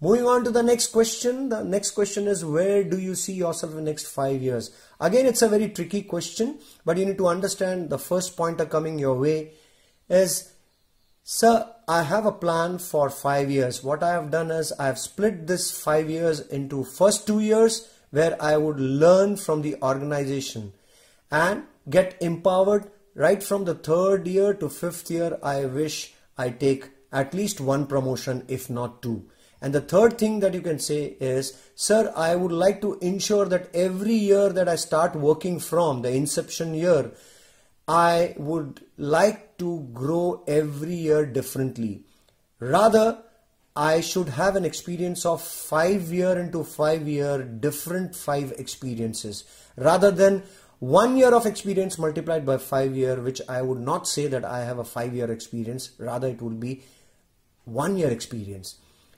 Moving on to the next question. The next question is where do you see yourself in the next five years? Again, it's a very tricky question, but you need to understand the first pointer coming your way is, sir, I have a plan for five years. What I have done is I have split this five years into first two years where I would learn from the organization and get empowered right from the third year to fifth year. I wish I take at least one promotion, if not two. And the third thing that you can say is, sir, I would like to ensure that every year that I start working from the inception year, I would like to grow every year differently. Rather, I should have an experience of five year into five year, different five experiences, rather than one year of experience multiplied by five year, which I would not say that I have a five year experience, rather it would be one year experience.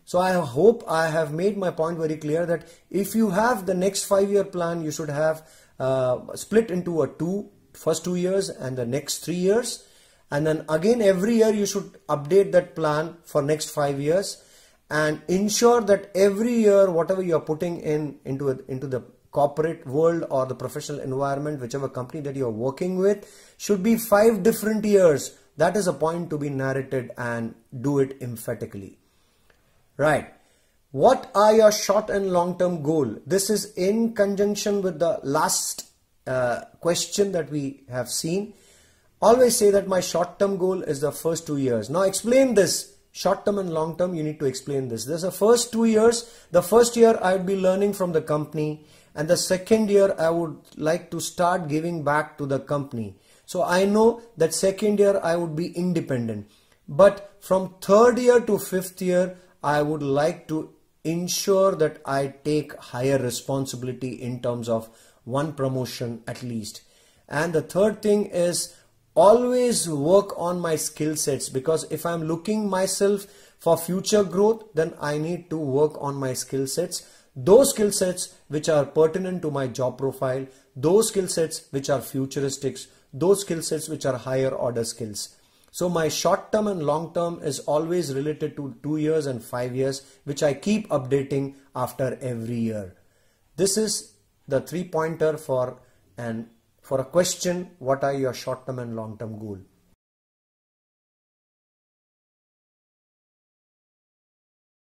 So I hope I have made my point very clear that if you have the next five year plan, you should have uh, split into a two first two years and the next three years. And then again, every year you should update that plan for next five years and ensure that every year, whatever you are putting in into, a, into the corporate world or the professional environment, whichever company that you are working with should be five different years. That is a point to be narrated and do it emphatically. Right. What are your short and long term goal? This is in conjunction with the last uh, question that we have seen. Always say that my short term goal is the first two years. Now explain this short term and long term you need to explain this there's the first two years the first year i would be learning from the company and the second year i would like to start giving back to the company so i know that second year i would be independent but from third year to fifth year I would like to ensure that I take higher responsibility in terms of one promotion at least. And the third thing is always work on my skill sets because if I'm looking myself for future growth, then I need to work on my skill sets. Those skill sets which are pertinent to my job profile, those skill sets which are futuristics, those skill sets which are higher order skills. So my short term and long term is always related to two years and five years, which I keep updating after every year. This is the three pointer for and for a question, what are your short term and long term goal?